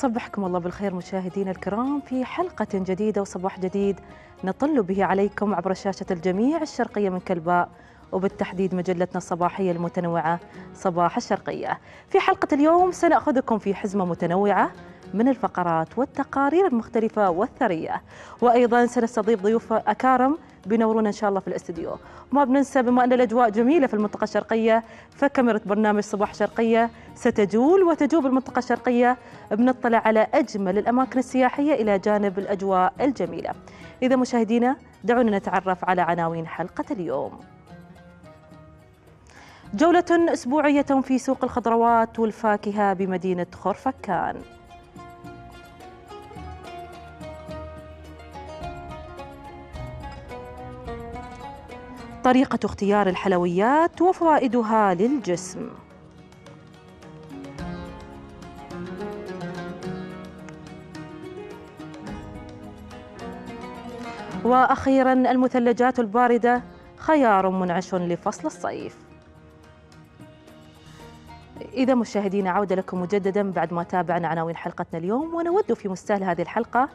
صبحكم الله بالخير مشاهدينا الكرام في حلقة جديدة وصباح جديد نطل به عليكم عبر شاشة الجميع الشرقية من كلباء وبالتحديد مجلتنا الصباحية المتنوعة صباح الشرقية في حلقة اليوم سنأخذكم في حزمة متنوعة من الفقرات والتقارير المختلفة والثرية وأيضا سنستضيف ضيوف أكارم بينورونا ان شاء الله في الاستديو وما بننسى بما ان الاجواء جميله في المنطقه الشرقيه فكاميرا برنامج صباح شرقيه ستجول وتجوب المنطقه الشرقيه بنطلع على اجمل الاماكن السياحيه الى جانب الاجواء الجميله اذا مشاهدينا دعونا نتعرف على عناوين حلقه اليوم جولة أسبوعية في سوق الخضروات والفاكهة بمدينة خرفكان طريقة اختيار الحلويات وفوائدها للجسم وأخيرا المثلجات الباردة خيار منعش لفصل الصيف إذا مشاهدينا عودة لكم مجددا بعد ما تابعنا عناوين حلقتنا اليوم ونود في مستهل هذه الحلقة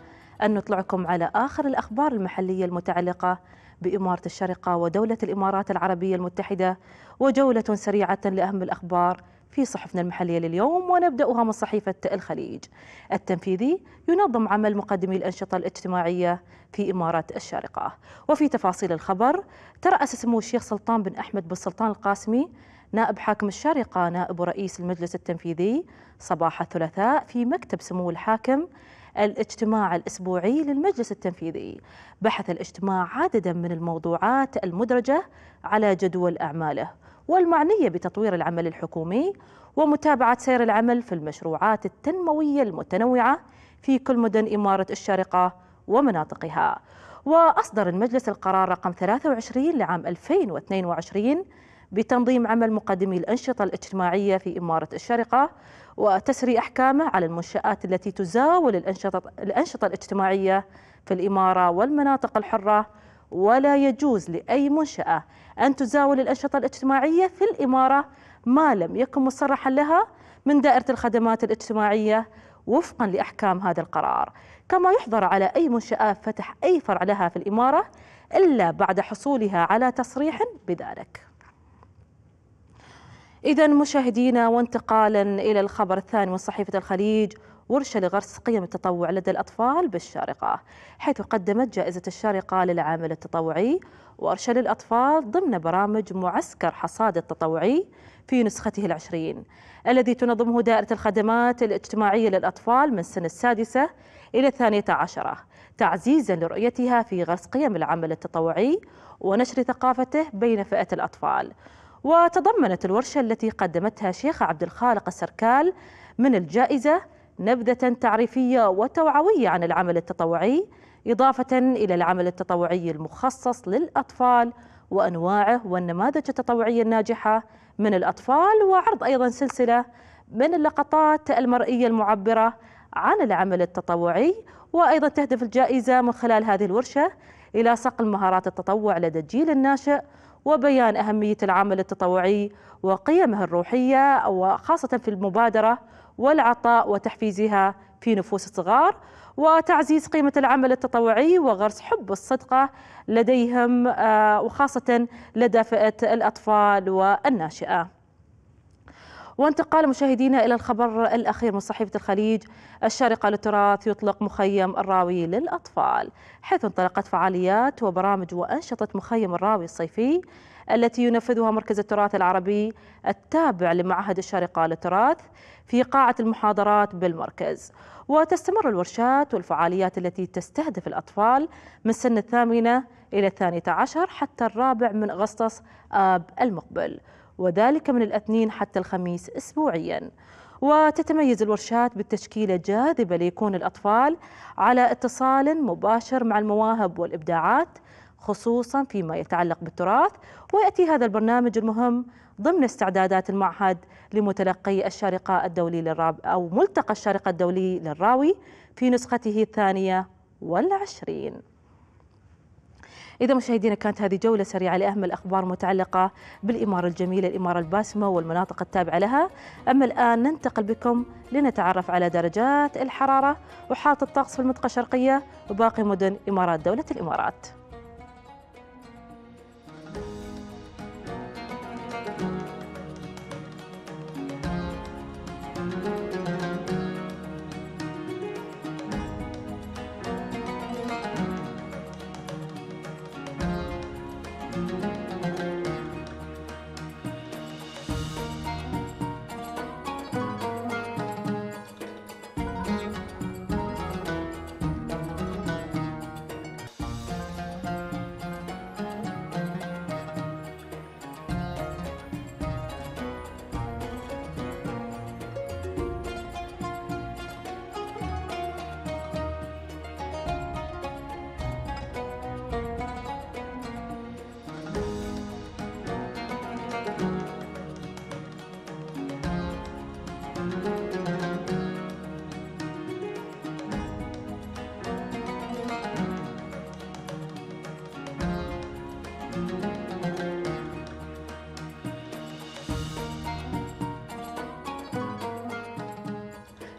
أن نطلعكم على آخر الأخبار المحلية المتعلقة بإمارة الشارقة ودولة الإمارات العربية المتحدة وجولة سريعة لأهم الأخبار في صحفنا المحلية لليوم ونبدأها من صحيفة الخليج التنفيذي ينظم عمل مقدمي الأنشطة الاجتماعية في إمارة الشارقة وفي تفاصيل الخبر ترأس سمو الشيخ سلطان بن أحمد بن سلطان القاسمي نائب حاكم الشارقة نائب رئيس المجلس التنفيذي صباح الثلاثاء في مكتب سمو الحاكم الاجتماع الأسبوعي للمجلس التنفيذي بحث الاجتماع عددا من الموضوعات المدرجة على جدول أعماله والمعنية بتطوير العمل الحكومي ومتابعة سير العمل في المشروعات التنموية المتنوعة في كل مدن إمارة الشارقة ومناطقها وأصدر المجلس القرار رقم 23 لعام 2022 بتنظيم عمل مقدمي الأنشطة الاجتماعية في إمارة الشارقة وتسري أحكامه على المنشآت التي تزاول الأنشطة, الأنشطة الاجتماعية في الإمارة والمناطق الحرة ولا يجوز لأي منشأة أن تزاول الأنشطة الاجتماعية في الإمارة ما لم يكن مصرحا لها من دائرة الخدمات الاجتماعية وفقا لأحكام هذا القرار كما يحظر على أي منشأة فتح أي فرع لها في الإمارة إلا بعد حصولها على تصريح بذلك إذا مشاهدينا وانتقالا إلى الخبر الثاني من صحيفة الخليج ورشة لغرس قيم التطوع لدى الأطفال بالشارقة حيث قدمت جائزة الشارقة للعمل التطوعي ورشة للأطفال ضمن برامج معسكر حصاد التطوعي في نسخته العشرين الذي تنظمه دائرة الخدمات الاجتماعية للأطفال من سن السادسة إلى الثانية عشرة تعزيزا لرؤيتها في غرس قيم العمل التطوعي ونشر ثقافته بين فئة الأطفال وتضمنت الورشة التي قدمتها شيخ عبد الخالق السركال من الجائزة نبذة تعريفية وتوعوية عن العمل التطوعي إضافة إلى العمل التطوعي المخصص للأطفال وأنواعه والنماذج التطوعية الناجحة من الأطفال وعرض أيضا سلسلة من اللقطات المرئية المعبرة عن العمل التطوعي وأيضا تهدف الجائزة من خلال هذه الورشة إلى صقل مهارات التطوع لدى الجيل الناشئ وبيان أهمية العمل التطوعي وقيمه الروحية وخاصة في المبادرة والعطاء وتحفيزها في نفوس الصغار وتعزيز قيمة العمل التطوعي وغرس حب الصدقة لديهم آه، وخاصة لدى فئة الأطفال والناشئة وانتقال مشاهدينا إلى الخبر الأخير من صحيفة الخليج الشارقة للتراث يطلق مخيم الراوي للأطفال حيث انطلقت فعاليات وبرامج وأنشطة مخيم الراوي الصيفي التي ينفذها مركز التراث العربي التابع لمعهد الشارقة للتراث في قاعة المحاضرات بالمركز وتستمر الورشات والفعاليات التي تستهدف الأطفال من سن الثامنة إلى الثانية عشر حتى الرابع من أغسطس آب المقبل وذلك من الاثنين حتى الخميس أسبوعياً وتتميز الورشات بالتشكيلة جاذبة ليكون الأطفال على اتصال مباشر مع المواهب والإبداعات خصوصا فيما يتعلق بالتراث ويأتي هذا البرنامج المهم ضمن استعدادات المعهد لمتلقي الشارقة الدولي للراب أو ملتقى الشارقة الدولي للراوي في نسخته الثانية والعشرين إذا مشاهدينا كانت هذه جولة سريعة لأهم الأخبار المتعلقة بالإمارة الجميلة الإمارة الباسمة والمناطق التابعة لها أما الآن ننتقل بكم لنتعرف على درجات الحرارة وحالة الطقس في المنطقة الشرقية وباقي مدن إمارات دولة الإمارات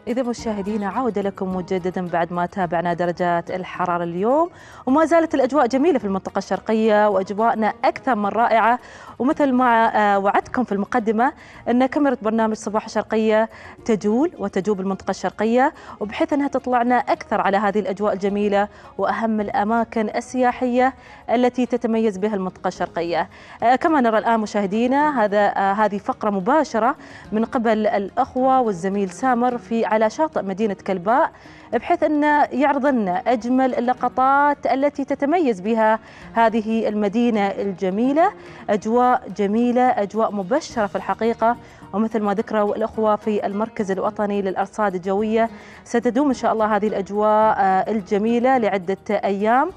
إذا مشاهدينا عودة لكم مجددا بعد ما تابعنا درجات الحرارة اليوم وما زالت الأجواء جميلة في المنطقة الشرقية وأجواءنا أكثر من رائعة ومثل ما آه، وعدتكم في المقدمة أن كاميرا برنامج صباح الشرقية تجول وتجوب المنطقة الشرقية وبحيث أنها تطلعنا أكثر على هذه الأجواء الجميلة وأهم الأماكن السياحية التي تتميز بها المنطقة الشرقية آه، كما نرى الآن مشاهدينا هذا آه، هذه فقرة مباشرة من قبل الأخوة والزميل سامر في على شاطئ مدينة كلباء بحيث أن يعرض لنا أجمل اللقطات التي تتميز بها هذه المدينة الجميلة أجواء جميلة أجواء مبشرة في الحقيقة ومثل ما ذكروا الأخوة في المركز الوطني للأرصاد الجوية ستدوم إن شاء الله هذه الأجواء آه، الجميلة لعدة أيام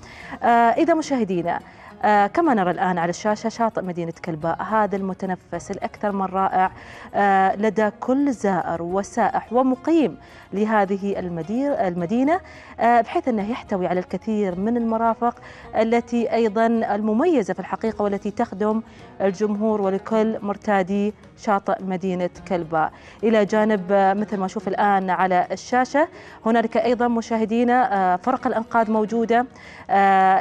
آه، إذا مشاهدينا آه كما نرى الآن على الشاشة شاطئ مدينة كلباء هذا المتنفس الأكثر من رائع آه لدى كل زائر وسائح ومقيم لهذه المدير المدينة آه، بحيث أنه يحتوي على الكثير من المرافق التي أيضا المميزة في الحقيقة والتي تخدم الجمهور ولكل مرتادي شاطئ مدينة كلباء إلى جانب آه، مثل ما شوف الآن على الشاشة هنالك أيضا مشاهدينا آه، فرق الأنقاذ موجودة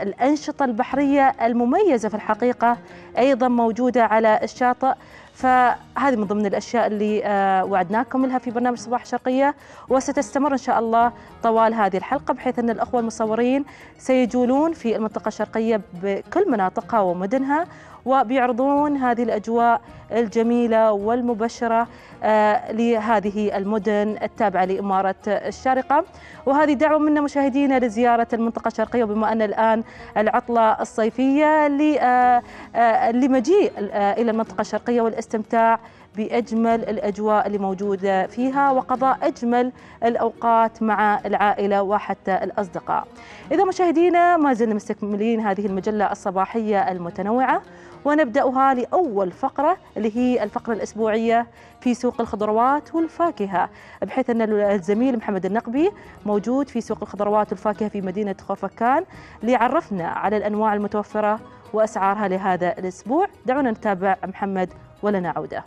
الأنشطة البحرية المميزة في الحقيقة أيضا موجودة على الشاطئ فهذه من ضمن الأشياء اللي آه، وعدناكم لها في برنامج صباح الشرقية وستستمر إن شاء الله طوال هذه الحلقة بحيث أن الأخوة المصورين سيجولون في المنطقة الشرقية بكل مناطقها ومدنها وبيعرضون هذه الأجواء الجميلة والمبشرة آه، لهذه المدن التابعة لإمارة الشارقة وهذه دعوة منا مشاهدينا لزيارة المنطقة الشرقية وبما أن الآن العطلة الصيفية آه، آه، لمجيء إلى المنطقة الشرقية والاستمتاع بأجمل الأجواء اللي موجودة فيها وقضاء أجمل الأوقات مع العائلة وحتى الأصدقاء إذا مشاهدينا ما زلنا مستكملين هذه المجلة الصباحية المتنوعة ونبدأها لأول فقرة اللي هي الفقرة الأسبوعية في سوق الخضروات والفاكهة بحيث أن الزميل محمد النقبي موجود في سوق الخضروات والفاكهة في مدينة خوفكان ليعرفنا على الأنواع المتوفرة وأسعارها لهذا الأسبوع دعونا نتابع محمد ولنا عوده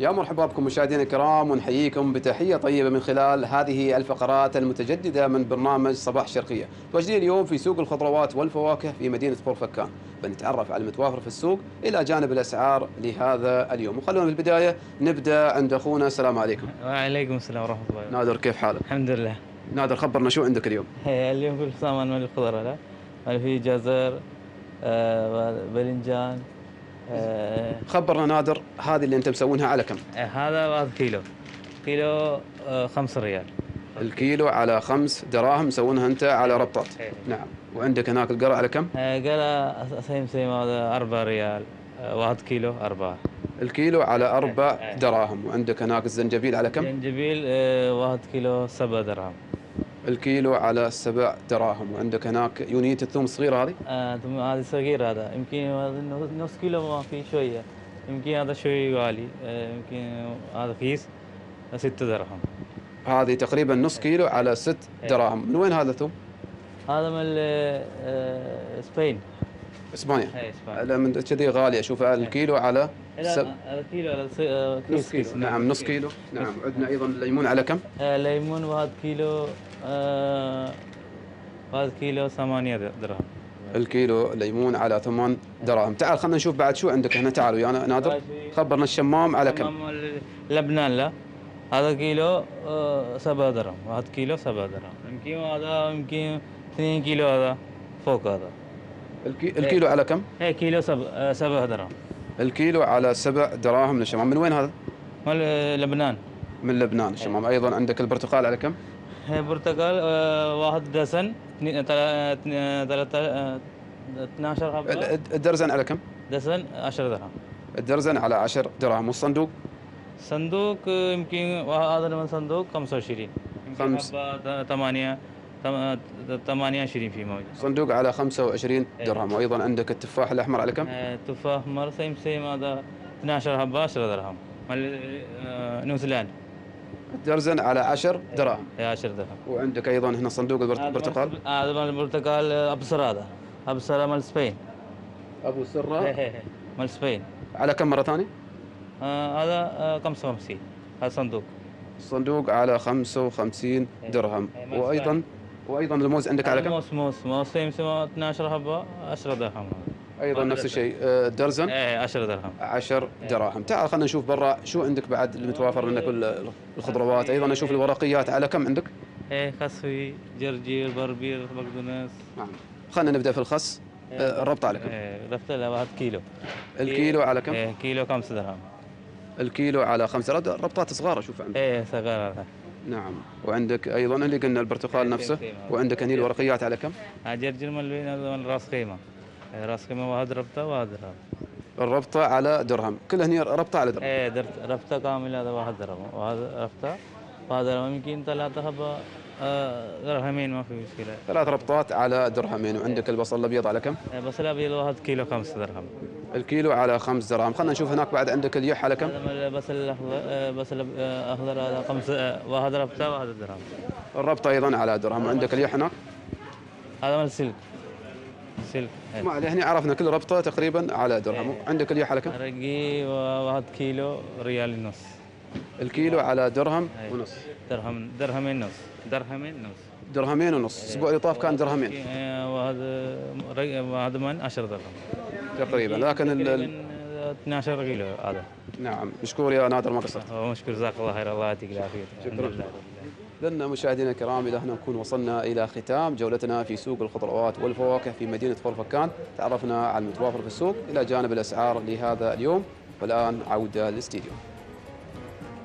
يا مرحبا بكم مشاهدينا الكرام ونحييكم بتحيه طيبه من خلال هذه الفقرات المتجدده من برنامج صباح الشرقيه، متواجدين اليوم في سوق الخضروات والفواكه في مدينه بورفكان، بنتعرف على المتوافر في السوق الى جانب الاسعار لهذا اليوم، وخلونا في البدايه نبدا عند اخونا السلام عليكم. وعليكم السلام ورحمه الله وبركاته. نادر كيف حالك؟ الحمد لله. نادر خبرنا شو عندك اليوم؟ اليوم في سامان مال الخضره لا؟ في جزر آه، باذنجان آه، خبرنا نادر هذه اللي انت مسوينها على كم؟ آه، هذا هذا كيلو كيلو آه، خمس ريال الكيلو على خمس دراهم مسوينها انت على ربطات إيه. نعم وعندك هناك القرع على كم؟ قرع سيم سيم هذا اربع ريال واحد كيلو أربعة الكيلو على أربع إيه. دراهم وعندك هناك الزنجبيل على كم؟ زنجبيل واحد كيلو سبع دراهم الكيلو على سبع دراهم وعندك هناك يونية الثوم الصغيرة هذه؟ آه ثوم هذه صغيرة هذا يمكن نص كيلو ما في شوية يمكن هذا شوي غالي آه، يمكن هذا رخيص ست دراهم هذه تقريبا نص إيه. كيلو على ست إيه. دراهم من وين هذا الثوم؟ هذا من آه اسبانيا إيه، اسبانيا اي من كذي غالي اشوف الكيلو على سب... الكيلو على ص... آه، نص كيلو نعم نص كيلو نعم عندنا ايضا الليمون على كم؟ آه، الليمون واحد كيلو آه، هذا كيلو 8 درهم الكيلو ليمون على 8 دراهم تعال خلينا نشوف بعد شو عندك هنا تعال ويانا نادر خبرنا الشمام على كم لبنان لا هذا كيلو 7 آه، درهم هذا كيلو 7 درهم يمكن هذا يمكن 2 كيلو هذا فوق هذا الكيلو على كم ايه كيلو 7 آه، درهم الكيلو على 7 دراهم للشمام من وين هذا من لبنان من لبنان الشمام ايضا عندك البرتقال على كم برتقال آه، واحد درزن 12 آه، آه، حبه الدرزن على كم؟ درزن 10 درهم الدرزن على 10 درهم والصندوق؟ صندوق يمكن هذا من صندوق 25 خمس ثمانية ثمانية 20 في موجود صندوق على 25 درهم إيه. وايضا عندك التفاح الاحمر على كم؟ التفاح مرسيم سيم هذا 12 حبه 10 درهم نيوزيلاند درزا على 10 دراهم اي 10 دراهم وعندك ايضا هنا صندوق البرتقال هذا البرتقال ابصر هذا آه، ابصر مال سبين ابو سره مال سبين على كم مره ثانيه؟ آه، هذا 55 آه، هذا صندوق الصندوق على 55 إيه. درهم إيه، وايضا وايضا الموز عندك على كم؟ موز موز موز 12 حبه 10 درهم ايضا نفس الشيء آه، درزن ايه 10 درهم 10 إيه. دراهم تعال خلينا نشوف برا شو عندك بعد اللي متوافر الخضروات إيه. ايضا اشوف الورقيات على كم عندك؟ ايه خصفي جرجير بربير بقدونس نعم خلينا نبدا في الخس الربط على كم؟ ربط على إيه، واحد كيلو الكيلو على كم؟ ايه كيلو 5 درهم الكيلو على 5 ربطات صغار اشوف عندك ايه صغار نعم وعندك ايضا اللي قلنا البرتقال نفسه وعندك هني الورقيات على كم؟ آه، جرجير ملوين راس قيمه راسك ما واحد ربطه واحد درهم الربطه على درهم كل هنا ربطه على درهم ايه درت ربطه كامله هذا واحد درهم وهذا ربطه واحد درهم يمكن ثلاثه حبه آه، درهمين ما في مشكله ثلاث ربطات على درهمين وعندك إيه. البصل الابيض على كم؟ البصل إيه، الابيض واحد كيلو خمس درهم الكيلو على خمس درهم خلينا نشوف هناك بعد عندك اليح على كم؟ البصل الاخضر آه، بصل آه، اخضر على خمس واحد ربطه واحد درهم الربطه ايضا على درهم وعندك اليح هناك؟ هذا مال السلك السلك ما هنا عرفنا كل ربطه تقريبا على درهم إيه. عندك اليا حلكه؟ رقي واحد كيلو ريال ونص الكيلو على درهم أيه. ونص درهم درهمين ونص درهمين ونص درهمين ونص الاسبوع اللي طاف كان إيه. درهمين وهذا إيه. وهذا من 10 درهم تقريبا لكن ال 12 كيلو هذا نعم مشكور يا نادر ما قصرت مشكور جزاك الله خير الله يعطيك العافيه شكرا لنا مشاهدينا الكرام الى هنا نكون وصلنا الى ختام جولتنا في سوق الخضروات والفواكه في مدينه فرفكان تعرفنا على المتوافر في السوق الى جانب الاسعار لهذا اليوم والان عوده للاستديو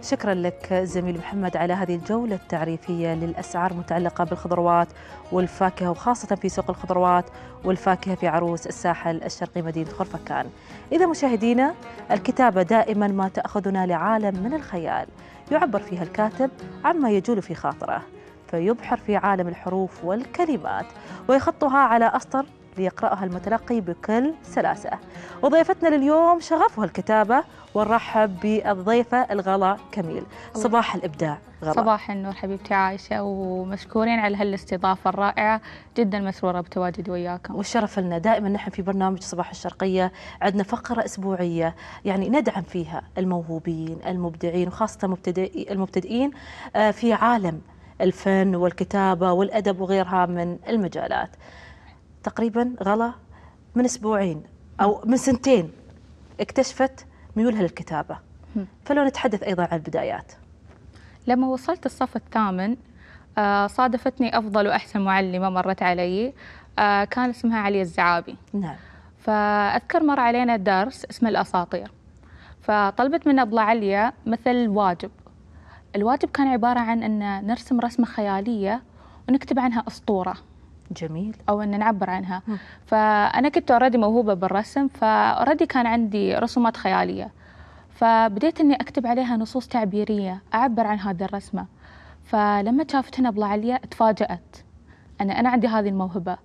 شكرا لك زميل محمد على هذه الجولة التعريفية للأسعار المتعلقة بالخضروات والفاكهة وخاصة في سوق الخضروات والفاكهة في عروس الساحل الشرقي مدينة خرفكان إذا مشاهدينا الكتابة دائما ما تأخذنا لعالم من الخيال يعبر فيها الكاتب عما يجول في خاطره فيبحر في عالم الحروف والكلمات ويخطها على أسطر ليقرأها المتلقي بكل سلاسة وضيفتنا لليوم شغفها الكتابة ونرحب بالضيفة الغلا كميل صباح الإبداع غلا. صباح النور حبيبتي عايشة ومشكورين على هالاستضافة الرائعة جدا مسرورة بتواجدي وياكم والشرف لنا دائما نحن في برنامج صباح الشرقية عندنا فقرة أسبوعية يعني ندعم فيها الموهوبين المبدعين وخاصة المبتدئين آه، في عالم الفن والكتابة والأدب وغيرها من المجالات تقريبا غلا من اسبوعين او من سنتين اكتشفت ميولها للكتابه فلو نتحدث ايضا عن البدايات لما وصلت الصف الثامن آه، صادفتني افضل واحسن معلمه مرت علي آه، كان اسمها علي الزعابي نعم فاذكر مر علينا درس اسمه الاساطير فطلبت من ابله عليا مثل واجب الواجب كان عباره عن ان نرسم رسمه خياليه ونكتب عنها اسطوره جميل او ان نعبر عنها م. فانا كنت اوريدي موهوبه بالرسم فاوريدي كان عندي رسومات خياليه فبديت اني اكتب عليها نصوص تعبيريه اعبر عن هذه الرسمه فلما شافت هنا بلا عليا تفاجات انا انا عندي هذه الموهبه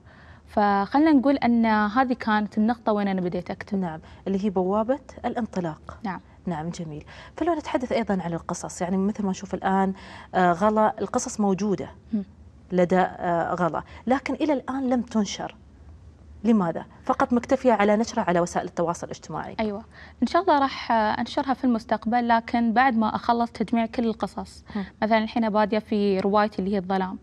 فخلنا نقول ان هذه كانت النقطه وين انا بديت اكتب نعم اللي هي بوابه الانطلاق نعم نعم جميل فلو نتحدث ايضا عن القصص يعني مثل ما نشوف الان آه، غلا القصص موجوده م. لدى آه، غلا لكن إلى الآن لم تنشر لماذا؟ فقط مكتفية على نشرها على وسائل التواصل الاجتماعي أيوة إن شاء الله راح آه، أنشرها في المستقبل لكن بعد ما أخلص تجميع كل القصص م. مثلا الحين بادية في روايتي اللي هي الظلام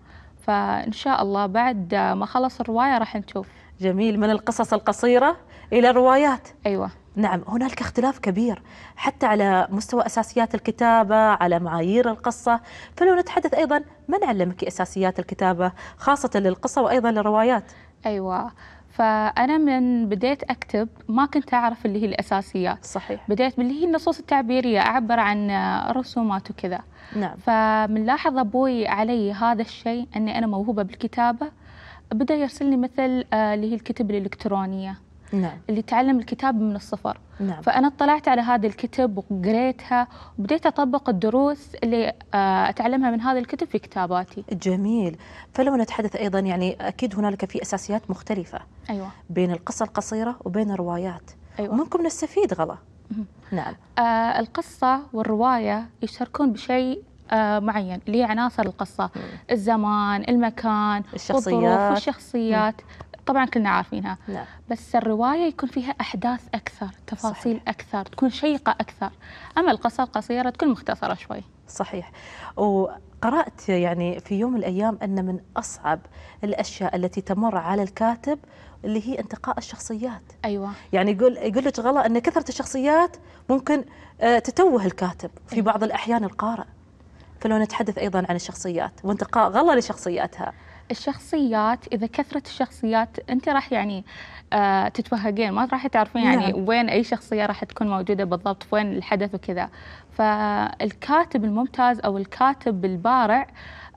فإن شاء الله بعد آه، ما أخلص الرواية راح نشوف جميل من القصص القصيرة إلى الروايات أيوة نعم هنالك اختلاف كبير حتى على مستوى اساسيات الكتابه على معايير القصه فلو نتحدث ايضا من علمك اساسيات الكتابه خاصه للقصه وايضا للروايات ايوه فأنا من بديت أكتب ما كنت أعرف اللي هي الأساسيات صحيح بديت باللي هي النصوص التعبيرية أعبر عن رسومات وكذا نعم فمن لاحظ أبوي علي هذا الشيء أني أنا موهوبة بالكتابة بدأ يرسلني مثل آه، اللي هي الكتب الإلكترونية نعم. اللي تعلم الكتاب من الصفر نعم. فأنا اطلعت على هذه الكتب وقريتها وبديت أطبق الدروس اللي آه، أتعلمها من هذا الكتب في كتاباتي جميل فلو نتحدث أيضا يعني أكيد هنالك في أساسيات مختلفة أيوة. بين القصة القصيرة وبين الروايات أيوة. ممكن نستفيد غلا نعم آه القصة والرواية يشتركون بشيء آه معين اللي هي عناصر القصة مم. الزمان المكان الشخصيات الظروف والشخصيات مم. طبعا كلنا عارفينها نعم. بس الرواية يكون فيها أحداث أكثر تفاصيل صحيح. أكثر تكون شيقة أكثر أما القصة القصيرة تكون مختصرة شوي صحيح وقرأت يعني في يوم من الأيام أن من أصعب الأشياء التي تمر على الكاتب اللي هي انتقاء الشخصيات ايوه يعني يقول يقول لك غلا ان كثره الشخصيات ممكن آه، تتوه الكاتب في أيوة. بعض الاحيان القارئ فلو نتحدث ايضا عن الشخصيات وانتقاء غلا لشخصياتها الشخصيات اذا كثرت الشخصيات انت راح يعني آه تتوهقين ما راح تعرفين يعني نعم. وين اي شخصيه راح تكون موجوده بالضبط في وين الحدث وكذا فالكاتب الممتاز او الكاتب البارع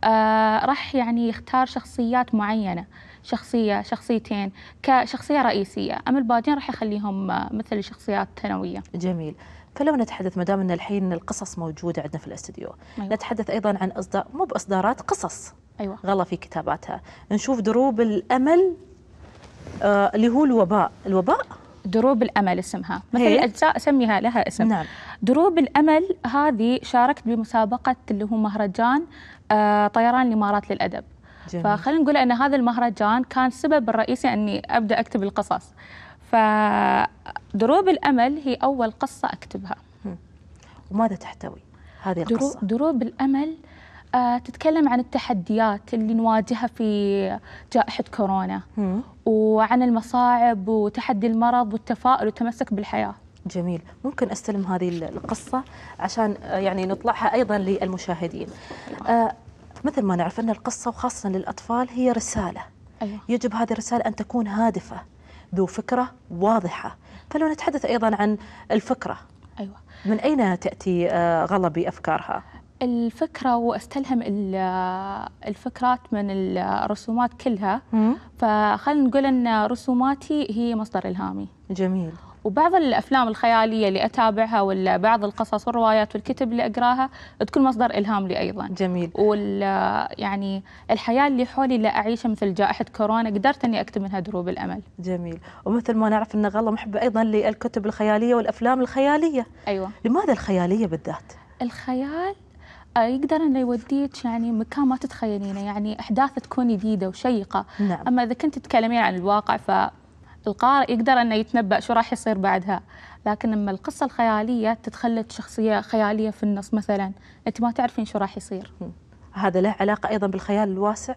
آه راح يعني يختار شخصيات معينه شخصيه شخصيتين كشخصيه رئيسيه اما الباقيين راح يخليهم آه، مثل شخصيات ثانويه جميل فلو نتحدث ما دام ان الحين القصص موجوده عندنا في الاستديو أيوة. نتحدث ايضا عن اصدار مو باصدارات قصص أيوة. غلط في كتاباتها نشوف دروب الأمل آه اللي هو الوباء الوباء دروب الأمل اسمها مثل هي. الأجزاء أسميها لها اسم نعم. دروب الأمل هذه شاركت بمسابقة اللي هو مهرجان آه طيران الإمارات للأدب جميل. فخلينا نقول أن هذا المهرجان كان سبب الرئيسي أني أبدأ أكتب القصص فدروب الأمل هي أول قصة أكتبها وماذا تحتوي هذه القصة؟ دروب, دروب الأمل آه آه، تتكلم عن التحديات اللي نواجهها في جائحة كورونا وعن المصاعب وتحدي المرض والتفاؤل والتمسك بالحياة جميل ممكن استلم هذه القصة عشان آه، يعني نطلعها أيضا للمشاهدين آه، مثل ما نعرف أن القصة وخاصة للأطفال هي رسالة أيوة. يجب هذه الرسالة أن تكون هادفة ذو فكرة واضحة فلو نتحدث أيضا عن الفكرة أيوة. من أين تأتي غلبي أفكارها؟ الفكرة واستلهم الفكرات من الرسومات كلها فخلينا نقول أن رسوماتي هي مصدر إلهامي جميل وبعض الافلام الخياليه اللي اتابعها ولا بعض القصص والروايات والكتب اللي اقراها تكون مصدر الهام لي ايضا جميل وال يعني الحياه اللي حولي اللي اعيشها مثل جائحه كورونا قدرت اني اكتب منها دروب الامل جميل ومثل ما نعرف ان غلا محبه ايضا للكتب الخياليه والافلام الخياليه ايوه لماذا الخياليه بالذات الخيال يقدر انه يوديك يعني مكان ما تتخيلينه يعني احداث تكون جديده وشيقه نعم. اما اذا كنت تتكلمين عن الواقع فالقارئ يقدر انه يتنبا شو راح يصير بعدها لكن اما القصه الخياليه تتخلد شخصيه خياليه في النص مثلا انت ما تعرفين شو راح يصير هذا له علاقه ايضا بالخيال الواسع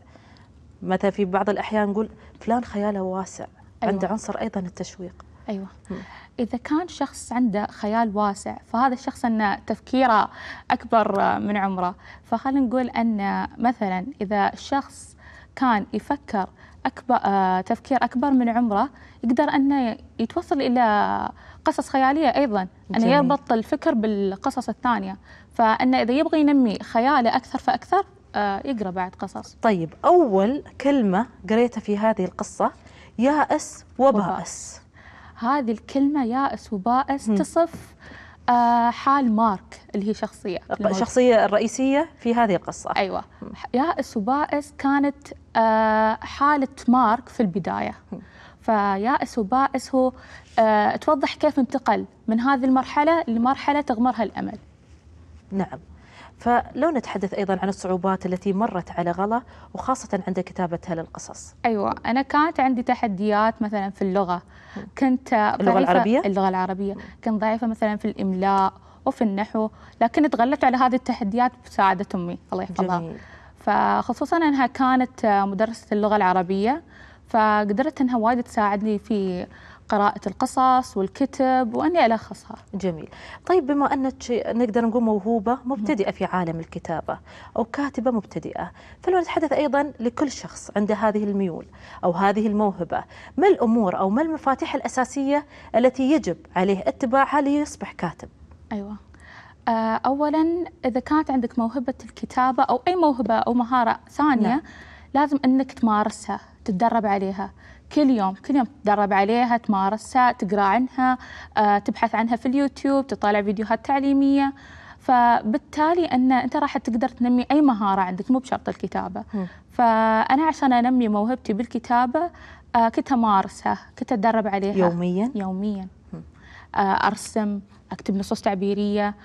مثلا في بعض الاحيان نقول فلان خياله واسع أيوة. عنده عنصر ايضا التشويق ايوه م. اذا كان شخص عنده خيال واسع فهذا الشخص ان تفكيره اكبر من عمره فخلينا نقول ان مثلا اذا الشخص كان يفكر أكبر آه، تفكير أكبر من عمره يقدر أنه يتوصل إلى قصص خيالية أيضا أنه يربط الفكر بالقصص الثانية فأنه إذا يبغى ينمي خياله أكثر فأكثر آه، يقرأ بعد قصص طيب أول كلمة قريتها في هذه القصة يائس وبائس هذه الكلمة يائس وبائس تصف آه، حال مارك اللي هي شخصية الشخصية الرئيسية في هذه القصة أيوة يائس وبائس كانت آه، حالة مارك في البداية فيائس وبائس هو آه، توضح كيف انتقل من هذه المرحلة لمرحلة تغمرها الأمل نعم فلو نتحدث أيضا عن الصعوبات التي مرت على غلا وخاصة عند كتابتها للقصص أيوة أنا كانت عندي تحديات مثلا في اللغة كنت اللغة العربية؟ اللغة العربية كنت ضعيفة مثلا في الإملاء وفي النحو لكن تغلبت على هذه التحديات بمساعدة أمي الله يحفظها جميل. فخصوصا أنها كانت مدرسة اللغة العربية فقدرت أنها وايد تساعدني في قراءة القصص والكتب وأني ألخصها جميل طيب بما أنك نقدر نقول موهوبة مبتدئة في عالم الكتابة أو كاتبة مبتدئة فلو نتحدث أيضا لكل شخص عنده هذه الميول أو هذه الموهبة ما الأمور أو ما المفاتيح الأساسية التي يجب عليه اتباعها ليصبح كاتب أيوة آه، أولا إذا كانت عندك موهبة الكتابة أو أي موهبة أو مهارة ثانية نعم. لازم أنك تمارسها تتدرب عليها كل يوم كل يوم تدرب عليها تمارسها تقرا عنها آه، تبحث عنها في اليوتيوب تطالع فيديوهات تعليميه فبالتالي ان انت راح تقدر تنمي اي مهاره عندك مو بشرط الكتابه فانا عشان انمي موهبتي بالكتابه آه، كنت امارسها كنت اتدرب عليها يوميا يوميا آه، ارسم اكتب نصوص تعبيريه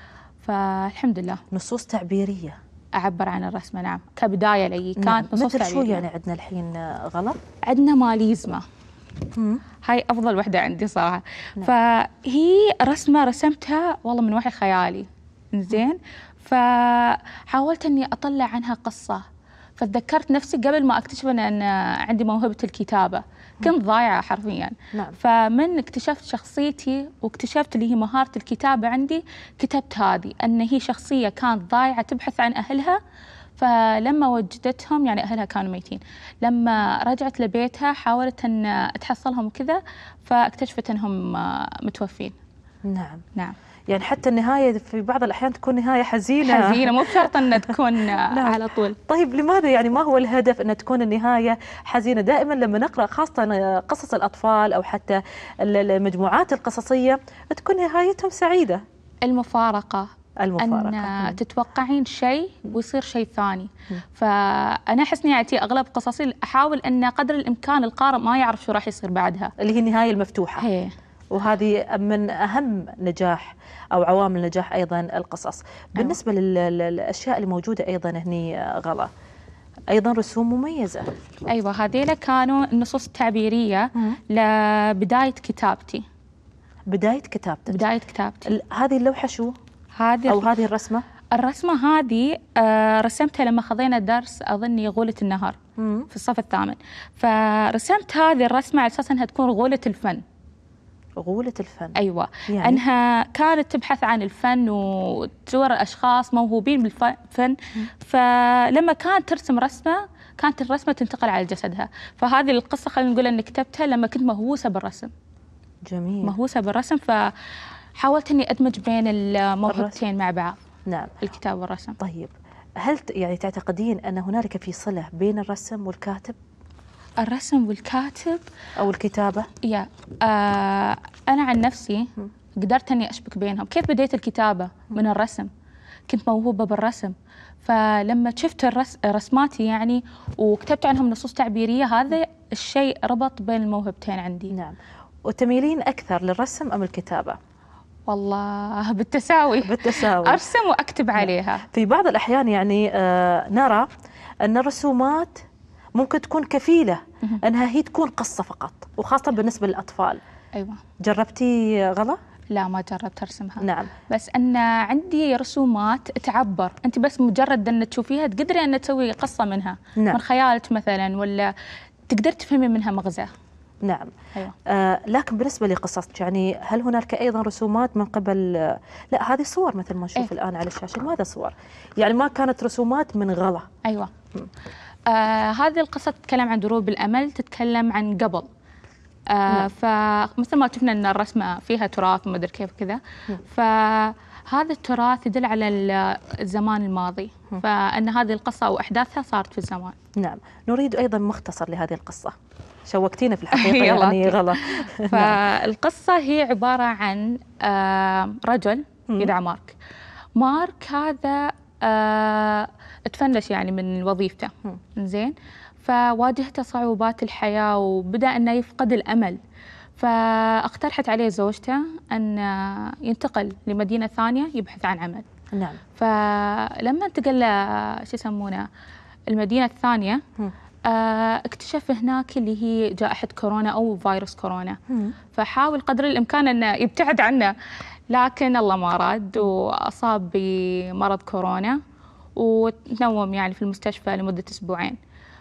فالحمد لله نصوص تعبيريه اعبر عن الرسمه نعم كبدايه لي نعم. كانت نصوص مثل شو يعني عندنا الحين غلط؟ عندنا ماليزما هاي افضل وحده عندي صراحه نعم. فهي رسمه رسمتها والله من وحي خيالي زين فحاولت اني اطلع عنها قصه فتذكرت نفسي قبل ما اكتشف ان عندي موهبه الكتابه كنت ضايعه حرفيا نعم. فمن اكتشفت شخصيتي واكتشفت اللي هي مهاره الكتابه عندي كتبت هذه ان هي شخصيه كانت ضايعه تبحث عن اهلها فلما وجدتهم يعني اهلها كانوا ميتين لما رجعت لبيتها حاولت ان تحصلهم كذا فاكتشفت انهم متوفين نعم نعم يعني حتى النهاية في بعض الأحيان تكون نهاية حزينة حزينة مو بشرط أن تكون نعم. على طول طيب لماذا يعني ما هو الهدف أن تكون النهاية حزينة دائما لما نقرأ خاصة قصص الأطفال أو حتى المجموعات القصصية تكون نهايتهم سعيدة المفارقة المفارقة. أن تتوقعين شيء ويصير شيء ثاني م. فأنا أحس نهايتي أغلب قصصي أحاول أن قدر الإمكان القارئ ما يعرف شو راح يصير بعدها اللي هي النهاية المفتوحة هي. وهذه من أهم نجاح أو عوامل نجاح أيضا القصص نعم. بالنسبة للأشياء اللي موجودة أيضا هني غلا ايضا رسوم مميزه ايوه هذيلا كانوا النصوص التعبيريه لبدايه كتابتي بدايه كتابتك بدايه كتابتي هذه اللوحه شو هذه او هذه الرسمه الرسمه هذه آه، رسمتها لما خذينا درس اظني غوله النهر في الصف الثامن فرسمت هذه الرسمه على اساس انها تكون غوله الفن غولة الفن أيوة يعني؟ أنها كانت تبحث عن الفن وتزور أشخاص موهوبين بالفن فلما كانت ترسم رسمة كانت الرسمة تنتقل على جسدها فهذه القصة خلينا نقول أني كتبتها لما كنت مهووسة بالرسم جميل مهووسة بالرسم فحاولت أني أدمج بين الموهبتين مع بعض نعم الكتاب والرسم طيب هل يعني تعتقدين أن هنالك في صلة بين الرسم والكاتب؟ الرسم والكاتب او الكتابه يا آه انا عن نفسي قدرت اني اشبك بينهم كيف بديت الكتابه من الرسم كنت موهوبه بالرسم فلما شفت الرس... رسماتي يعني وكتبت عنهم نصوص تعبيريه هذا الشيء ربط بين الموهبتين عندي نعم وتميلين اكثر للرسم ام الكتابه والله بالتساوي بالتساوي ارسم واكتب نعم. عليها في بعض الاحيان يعني آه نرى ان الرسومات ممكن تكون كفيله انها هي تكون قصه فقط وخاصه بالنسبه للاطفال ايوه جربتي غلا؟ لا ما جربت ارسمها نعم بس ان عندي رسومات تعبر انت بس مجرد ان تشوفيها تقدري ان تسوي قصه منها نعم. من خيالك مثلا ولا تقدر تفهمي منها مغزى نعم أيوة. آه لكن بالنسبة لقصصك يعني هل هنالك أيضا رسومات من قبل لا هذه صور مثل ما نشوف أيوة. الآن على الشاشة ماذا صور يعني ما كانت رسومات من غلا أيوة م. آه هذه القصة تتكلم عن دروب الأمل تتكلم عن قبل آه نعم. فمثل ما شفنا ان الرسمه فيها تراث وما ادري كيف كذا نعم. فهذا التراث يدل على الزمان الماضي نعم. فان هذه القصه واحداثها صارت في الزمان نعم نريد ايضا مختصر لهذه القصه شوقتينا في الحقيقه يعني غلط فالقصه هي عباره عن آه، رجل يدعى مارك مارك هذا آه، تفنش يعني من وظيفته زين فواجهته صعوبات الحياة وبدأ أنه يفقد الأمل فاقترحت عليه زوجته أن ينتقل لمدينة ثانية يبحث عن عمل نعم فلما انتقل شو يسمونه المدينة الثانية آه، اكتشف هناك اللي هي جائحة كورونا أو فيروس كورونا فحاول قدر الإمكان أنه يبتعد عنه لكن الله ما رد وأصاب بمرض كورونا وتنوم يعني في المستشفى لمدة أسبوعين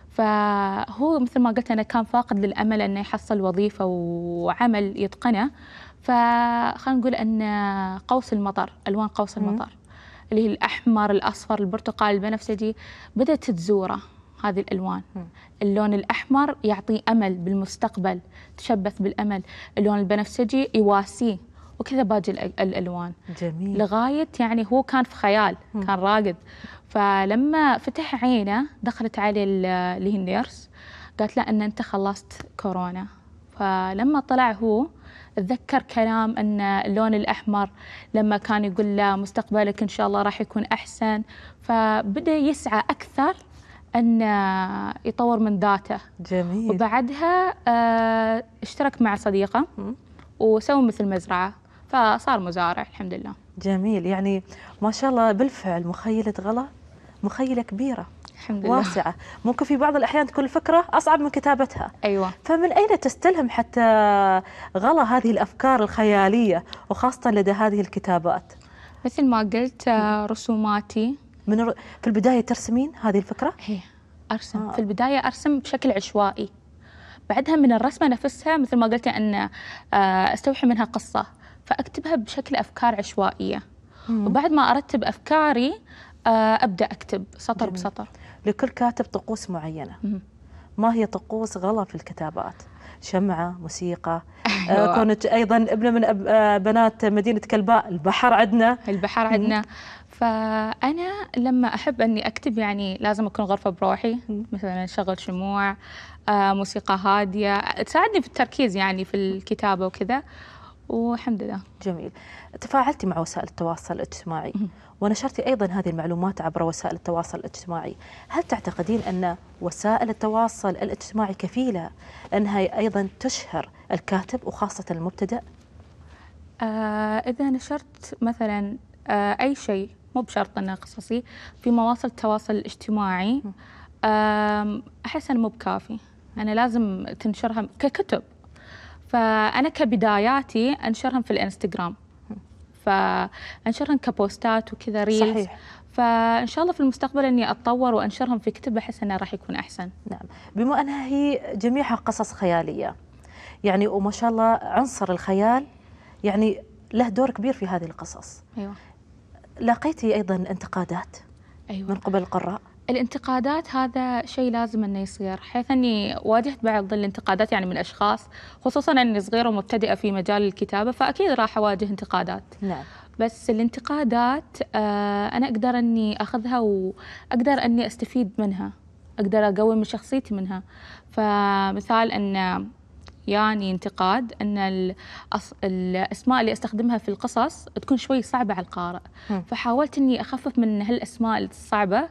فهو مثل ما قلت أنا كان فاقد للأمل أنه يحصل وظيفة وعمل يتقنه فخلينا نقول أن قوس المطر ألوان قوس المطر اللي هي الأحمر الأصفر البرتقال البنفسجي بدأت تزوره هذه الألوان اللون الأحمر يعطي أمل بالمستقبل تشبث بالأمل اللون البنفسجي يواسيه وكذا باقي الالوان جميل لغايه يعني هو كان في خيال كان راقد فلما فتح عينه دخلت عليه اللي هي النيرس قالت له ان انت خلصت كورونا فلما طلع هو تذكر كلام ان اللون الاحمر لما كان يقول له مستقبلك ان شاء الله راح يكون احسن فبدا يسعى اكثر ان يطور من ذاته جميل وبعدها آه، اشترك مع صديقه وسووا مثل مزرعه فصار مزارع الحمد لله جميل يعني ما شاء الله بالفعل مخيلة غلا مخيلة كبيرة الحمد لله واسعة ممكن في بعض الأحيان تكون الفكرة أصعب من كتابتها أيوة فمن أين تستلهم حتى غلا هذه الأفكار الخيالية وخاصة لدى هذه الكتابات مثل ما قلت آه، رسوماتي من في البداية ترسمين هذه الفكرة؟ هي إيه، أرسم آه. في البداية أرسم بشكل عشوائي بعدها من الرسمة نفسها مثل ما قلت أن آه، أستوحي منها قصة فأكتبها بشكل أفكار عشوائية مم. وبعد ما أرتب أفكاري آه، أبدأ أكتب سطر جميل. بسطر لكل كاتب طقوس معينة مم. ما هي طقوس غلط في الكتابات شمعة موسيقى آه كنت أيضا ابنه من أب آه، بنات مدينة كلباء البحر عندنا البحر عندنا فأنا لما أحب أني أكتب يعني لازم أكون غرفة بروحي مثلا أشغل شموع آه موسيقى هادية تساعدني في التركيز يعني في الكتابة وكذا والحمد لله جميل تفاعلتي مع وسائل التواصل الاجتماعي ونشرتي أيضا هذه المعلومات عبر وسائل التواصل الاجتماعي هل تعتقدين أن وسائل التواصل الاجتماعي كفيلة أنها أيضا تشهر الكاتب وخاصة المبتدأ؟ آه إذا نشرت مثلا آه أي شيء مو بشرط أنه قصصي في مواصل التواصل الاجتماعي آه أحس أنه مو بكافي انا لازم تنشرها ككتب فأنا كبداياتي أنشرهم في الإنستغرام فأنشرهم كبوستات وكذا ريلز صحيح. فان شاء الله في المستقبل اني اتطور وانشرهم في كتب احس انه راح يكون احسن. نعم، بما انها هي جميعها قصص خياليه. يعني وما شاء الله عنصر الخيال يعني له دور كبير في هذه القصص. ايوه. لقيتي ايضا انتقادات؟ ايوه. من قبل القراء؟ الانتقادات هذا شيء لازم انه يصير حيث اني واجهت بعض الانتقادات يعني من اشخاص خصوصا اني صغيره ومبتدئه في مجال الكتابه فاكيد راح اواجه انتقادات نعم بس الانتقادات آه، انا اقدر اني اخذها واقدر اني استفيد منها اقدر اقوي من شخصيتي منها فمثال ان يعني انتقاد ان الاسماء اللي استخدمها في القصص تكون شوي صعبه على القارئ فحاولت اني اخفف من هالاسماء الصعبه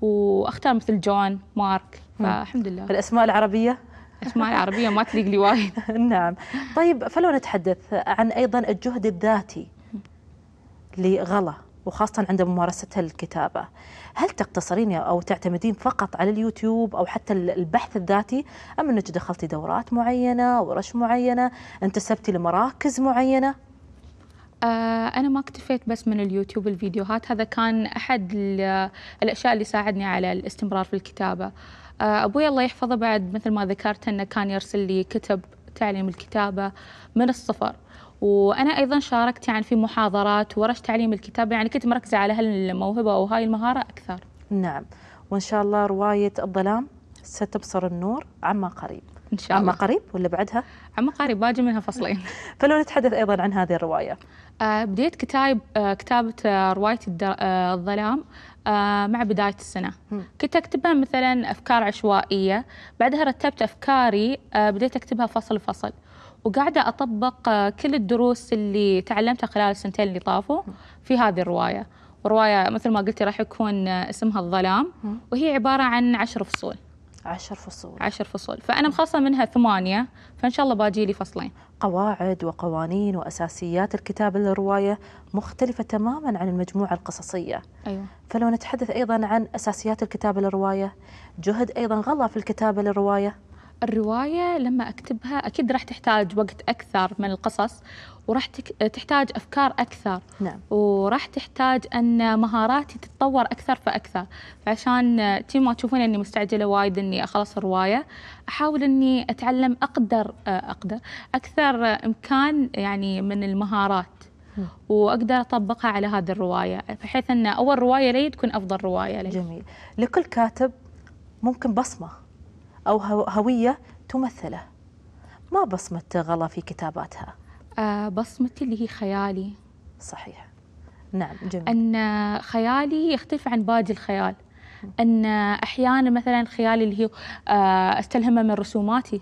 واختار مثل جون مارك فالحمد لله الاسماء العربيه الاسماء العربيه ما تليق لي وايد نعم طيب فلو نتحدث عن ايضا الجهد الذاتي لغلا وخاصة عند ممارسة الكتابة هل تقتصرين أو تعتمدين فقط على اليوتيوب أو حتى البحث الذاتي أم أنك دخلتي دورات معينة ورش معينة انتسبتي لمراكز معينة آه، أنا ما اكتفيت بس من اليوتيوب الفيديوهات هذا كان أحد الأشياء اللي ساعدني على الاستمرار في الكتابة آه، أبوي الله يحفظه بعد مثل ما ذكرت أنه كان يرسل لي كتب تعليم الكتابة من الصفر وأنا أيضا شاركت يعني في محاضرات ورش تعليم الكتابة يعني كنت مركزة على هالموهبة أو هاي المهارة أكثر نعم وإن شاء الله رواية الظلام ستبصر النور عما قريب إن شاء الله عما قريب ولا بعدها؟ عما قريب باجي منها فصلين فلو نتحدث أيضا عن هذه الرواية آه، بديت كتاب آه، كتابة آه، رواية الظلام مع بداية السنة كنت أكتبها مثلا أفكار عشوائية بعدها رتبت أفكاري بديت أكتبها فصل فصل وقاعدة أطبق كل الدروس اللي تعلمتها خلال السنتين اللي طافوا في هذه الرواية ورواية مثل ما قلتي راح يكون اسمها الظلام وهي عبارة عن عشر فصول عشر فصول عشر فصول فأنا مخلصة منها ثمانية فإن شاء الله باجي لي فصلين قواعد وقوانين وأساسيات الكتابة للرواية مختلفة تماما عن المجموعة القصصية أيوة. فلو نتحدث أيضا عن أساسيات الكتابة للرواية جهد أيضا غلا في الكتابة للرواية الرواية لما أكتبها أكيد راح تحتاج وقت أكثر من القصص وراح تحتاج أفكار أكثر نعم. وراح تحتاج أن مهاراتي تتطور أكثر فأكثر فعشان تي ما تشوفون أني مستعجلة وايد أني أخلص الرواية أحاول أني أتعلم أقدر أقدر أكثر إمكان يعني من المهارات واقدر اطبقها على هذه الروايه بحيث ان اول روايه لي تكون افضل روايه لي. جميل لكل كاتب ممكن بصمه أو هوية تمثله ما بصمة غلا في كتاباتها؟ آه بصمتي اللي هي خيالي صحيح نعم جميل أن خيالي يختلف عن باقي الخيال أن أحيانا مثلا خيالي اللي هي آه، أستلهمه من رسوماتي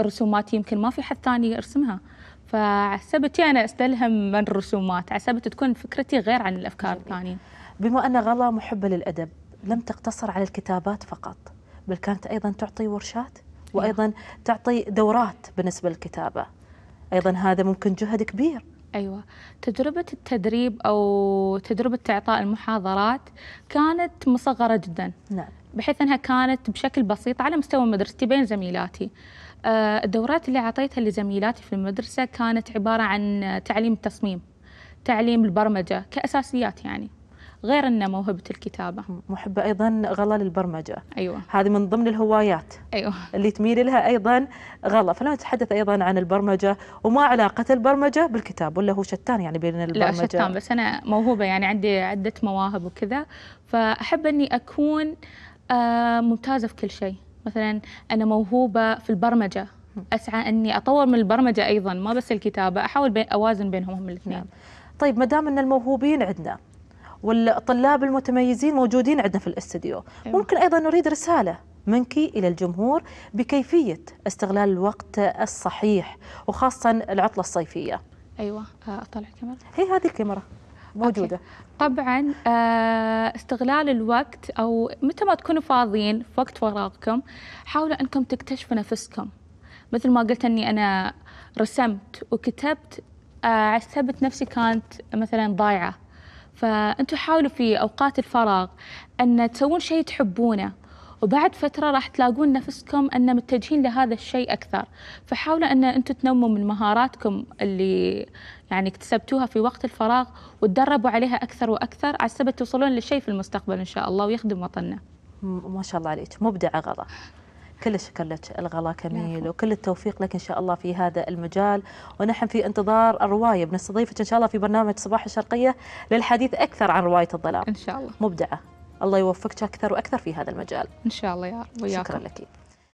رسوماتي يمكن ما في حد ثاني يرسمها فعسبتي أنا أستلهم من الرسومات عسبت تكون فكرتي غير عن الأفكار الثانية بما أن غلا محبة للأدب لم تقتصر على الكتابات فقط بل كانت أيضا تعطي ورشات نعم. وأيضا تعطي دورات بالنسبة للكتابة أيضا هذا ممكن جهد كبير أيوة تجربة التدريب أو تجربة إعطاء المحاضرات كانت مصغرة جدا نعم. بحيث أنها كانت بشكل بسيط على مستوى مدرستي بين زميلاتي آه، الدورات اللي أعطيتها لزميلاتي في المدرسة كانت عبارة عن تعليم التصميم تعليم البرمجة كأساسيات يعني غير أن موهبة الكتابة محبة أيضا غلا للبرمجة أيوة هذه من ضمن الهوايات أيوة اللي تميل لها أيضا غلا فلا نتحدث أيضا عن البرمجة وما علاقة البرمجة بالكتاب ولا هو شتان يعني بين البرمجة لا شتان بس أنا موهوبة يعني عندي عدة مواهب وكذا فأحب أني أكون آه، ممتازة في كل شيء مثلا أنا موهوبة في البرمجة أسعى أني أطور من البرمجة أيضا ما بس الكتابة أحاول بين أوازن بينهم الاثنين نعم. طيب ما دام أن الموهوبين عندنا والطلاب المتميزين موجودين عندنا في الاستديو أيوة. ممكن أيضا نريد رسالة منك إلى الجمهور بكيفية استغلال الوقت الصحيح وخاصة العطلة الصيفية أيوة آه، أطلع الكاميرا هي هذه الكاميرا موجودة أوكي. طبعا آه، استغلال الوقت أو متى ما تكونوا فاضيين في وقت فراغكم حاولوا أنكم تكتشفوا نفسكم مثل ما قلت أني أنا رسمت وكتبت آه، عثبت نفسي كانت مثلا ضايعة فأنتوا حاولوا في أوقات الفراغ أن تسوون شيء تحبونه وبعد فترة راح تلاقون نفسكم أن متجهين لهذا الشيء أكثر فحاولوا أن أنتم تنموا من مهاراتكم اللي يعني اكتسبتوها في وقت الفراغ وتدربوا عليها أكثر وأكثر على سبب توصلون لشيء في المستقبل إن شاء الله ويخدم وطننا ما شاء الله عليك مبدعة غلا كل الشكر لك الغلا كميل وكل التوفيق لك إن شاء الله في هذا المجال ونحن في انتظار الرواية بنستضيفك إن شاء الله في برنامج صباح الشرقية للحديث أكثر عن رواية الظلام إن شاء الله مبدعة الله يوفقك أكثر وأكثر في هذا المجال إن شاء الله يا رب شكرا لك